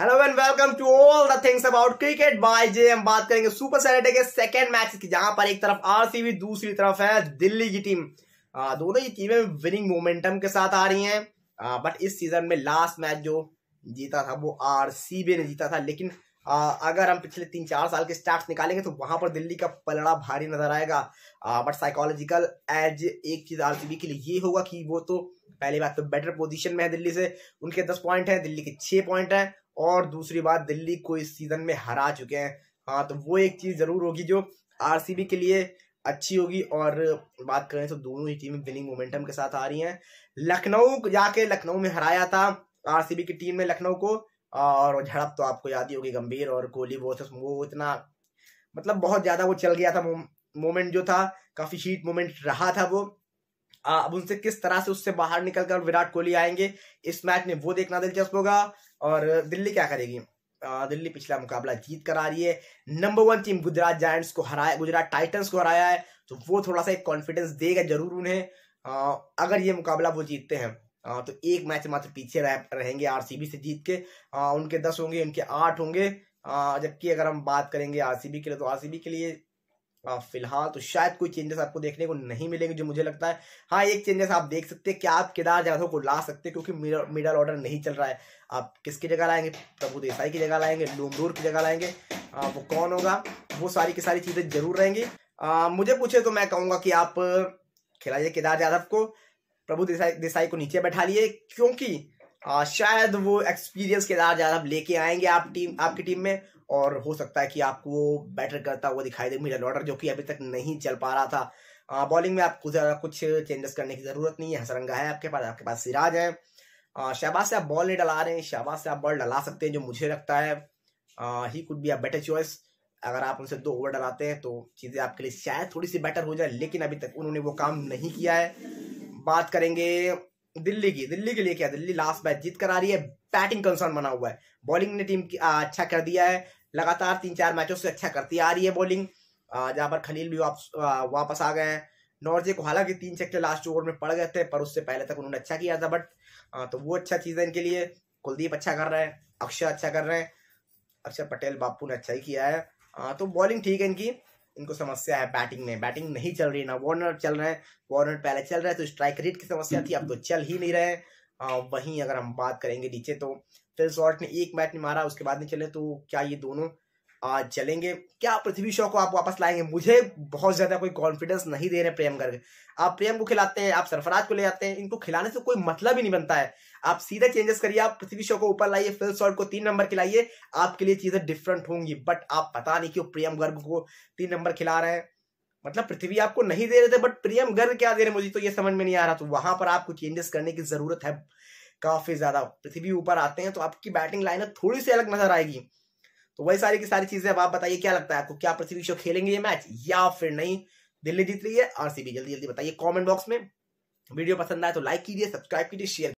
hello and welcome to all the things about cricket by J हम बात करेंगे super Saturday के second match की जहां पर एक तरफ आरसीबी दूसरी तरफ है दिल्ली की टीम आ, दोनों ही टीमें विनिंग मोमेंटम के साथ आ रही हैं बट इस सीजन में लास्ट मैच जो जीता था वो आरसीबी ने जीता था लेकिन आ, अगर हम पिछले तीन चार साल के स्टार्ट निकालेंगे तो वहां पर दिल्ली का पलड़ा भारी नजर आएगा आ, बट साइकोलॉजिकल एज एक चीज आर के लिए ये होगा कि वो तो पहली बात तो बेटर पोजिशन में है दिल्ली से उनके दस पॉइंट है दिल्ली के छह पॉइंट है और दूसरी बात दिल्ली को इस सीजन में हरा चुके हैं हाँ तो वो एक चीज़ ज़रूर होगी जो आरसीबी के लिए अच्छी होगी और बात करें तो दोनों ही टीमें विनिंग मोमेंटम के साथ आ रही हैं लखनऊ जाके लखनऊ में हराया था आरसीबी की टीम ने लखनऊ को और झड़प तो आपको याद ही होगी गंभीर और कोहली वो वो इतना मतलब बहुत ज़्यादा वो चल गया था मोमेंट जो था काफ़ी शीट मोमेंट रहा था वो अब उनसे किस तरह से उससे बाहर निकलकर विराट कोहली आएंगे इस मैच में वो देखना दिलचस्प होगा और दिल्ली क्या करेगी दिल्ली पिछला मुकाबला जीत कर आ रही है number one team Gujarat Giants को हराया गुजरात टाइटन्स को हराया है तो वो थोड़ा सा एक कॉन्फिडेंस देगा जरूर उन्हें अगर ये मुकाबला वो जीतते हैं तो एक मैच मात्र पीछे रह, रहेंगे आर से जीत के उनके दस होंगे उनके आठ होंगे जबकि अगर हम बात करेंगे आर के लिए तो आर के लिए फिलहाल तो शायद कोई चेंजेस आपको देखने को नहीं मिलेंगे जो मुझे लगता है हाँ एक चेंजेस आप देख सकते हैं कि आप केदार जाधव को ला सकते हैं क्योंकि मिडल ऑर्डर नहीं चल रहा है आप किसकी जगह लाएंगे प्रभु देसाई की जगह लाएंगे लुमरूर की जगह लाएंगे आ, वो कौन होगा वो सारी की सारी चीज़ें जरूर रहेंगी आ, मुझे पूछे तो मैं कहूँगा कि आप खिलाइए केदार जाधव को प्रभु देसाई देसाई को नीचे बैठा लिए क्योंकि आ, हाँ, शायद वो एक्सपीरियंस केदार ज़्यादा लेके आएंगे आप टीम आपकी टीम में और हो सकता है कि आपको बैटर करता हुआ दिखाई दे मिडल ऑर्डर जो कि अभी तक नहीं चल पा रहा था आ, हाँ, बॉलिंग में आपको ज़्यादा कुछ चेंजेस करने की जरूरत नहीं है हसरंगा है आपके पास आपके पास सिराज है हाँ, शहबाज से आप बॉल नहीं डला रहे हैं शहबाज से आप बॉल डला सकते हैं जो मुझे लगता है he could be a better choice अगर आप उनसे दो ओवर डलाते हैं तो चीज़ें आपके लिए शायद थोड़ी सी बेटर हो जाए लेकिन अभी तक उन्होंने वो काम नहीं किया है बात करेंगे दिल्ली की दिल्ली के लिए क्या दिल्ली लास्ट मैच जीत कर आ रही है बैटिंग कंसर्न बना हुआ है बॉलिंग ने टीम की अच्छा कर दिया है लगातार तीन चार मैचों से अच्छा करती आ रही है बॉलिंग जहां पर खलील भी वापस वापस आ गए हैं नॉर्जे को हालांकि तीन चक्के लास्ट ओवर में पड़ गए थे पर उससे पहले तक उन्होंने अच्छा किया था बट तो वो अच्छा चीज़ है इनके लिए कुलदीप अच्छा कर रहे हैं अक्षय अच्छा कर रहे हैं अक्षय पटेल बापू ने अच्छा ही किया है तो बॉलिंग ठीक है इनकी इनको समस्या है बैटिंग में बैटिंग नहीं चल रही ना वार्नर चल रहे हैं वार्नर पहले चल रहे हैं तो स्ट्राइक रेट की समस्या थी अब तो चल ही नहीं रहे हैं वहीं अगर हम बात करेंगे नीचे तो फिर शॉर्ट ने एक मैच नहीं मारा उसके बाद नहीं चले तो क्या ये दोनों आज चलेंगे क्या पृथ्वी शॉ को आप वापस लाएंगे मुझे बहुत ज्यादा कोई कॉन्फिडेंस नहीं दे रहे प्रेम करके आप प्रेम को खिलाते हैं आप सरफराज को ले जाते हैं इनको खिलाने से कोई मतलब ही नहीं बनता है आप सीधे चेंजेस करिए आप पृथ्वी शॉ को ऊपर लाइए फिल शॉर्ट को तीन नंबर खिलाइए आपके लिए चीजें डिफरेंट होंगी बट आप पता नहीं क्यों प्रेम गर्ग को तीन नंबर खिला रहे हैं मतलब पृथ्वी आपको नहीं दे रहे थे बट प्रियम गर्ग क्या दे रहे मुझे तो ये समझ में नहीं आ रहा तो वहां पर आपको चेंजेस करने की जरूरत है काफी ज्यादा पृथ्वी ऊपर आते हैं तो आपकी बैटिंग लाइनअप थोड़ी सी अलग नजर आएगी तो वही सारी की सारी चीजें अब आप बताइए क्या लगता है आपको क्या पृथ्वी शो खेलेंगे ये मैच या फिर नहीं दिल्ली जीत रही है आरसीबी जल्दी जल्दी बताइए कॉमेंट बॉक्स में वीडियो पसंद आए तो लाइक कीजिए सब्सक्राइब कीजिए शेयर